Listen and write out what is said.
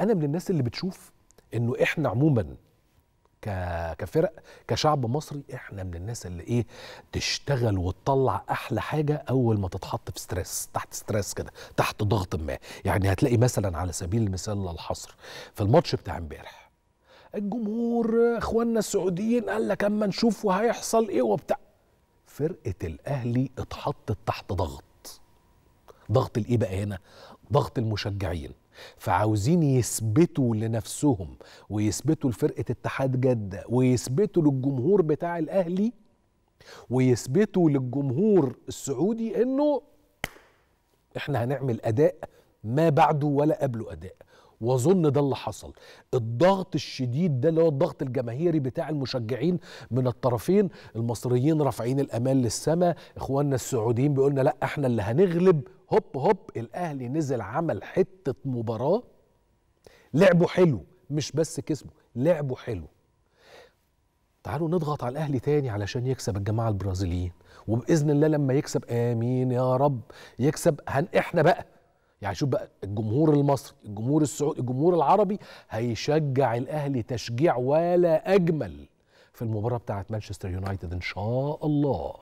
انا من الناس اللي بتشوف انه احنا عموما كفرق كشعب مصري احنا من الناس اللي ايه تشتغل وتطلع احلى حاجه اول ما تتحط في ستريس تحت ستريس كده تحت ضغط ما يعني هتلاقي مثلا على سبيل المثال الحصر في الماتش بتاع امبارح الجمهور اخواننا السعوديين قال لك اما نشوف وهيحصل ايه وبتاع فرقه الاهلي اتحطت تحت ضغط ضغط الايه بقى هنا ضغط المشجعين فعاوزين يثبتوا لنفسهم ويثبتوا لفرقه اتحاد جده ويثبتوا للجمهور بتاع الاهلي ويثبتوا للجمهور السعودي انه احنا هنعمل اداء ما بعده ولا قبله اداء واظن ده اللي حصل الضغط الشديد ده اللي هو الضغط الجماهيري بتاع المشجعين من الطرفين المصريين رافعين الامال للسماء اخواننا السعوديين بيقولنا لا احنا اللي هنغلب هوب هوب الاهلي نزل عمل حته مباراه لعبه حلو مش بس كسبه لعبه حلو تعالوا نضغط على الاهلي تاني علشان يكسب الجماعه البرازيليين وباذن الله لما يكسب امين يا رب يكسب هن احنا بقى يعني شوف بقى الجمهور المصري الجمهور السعودي الجمهور العربي هيشجع الاهلي تشجيع ولا اجمل في المباراه بتاعه مانشستر يونايتد ان شاء الله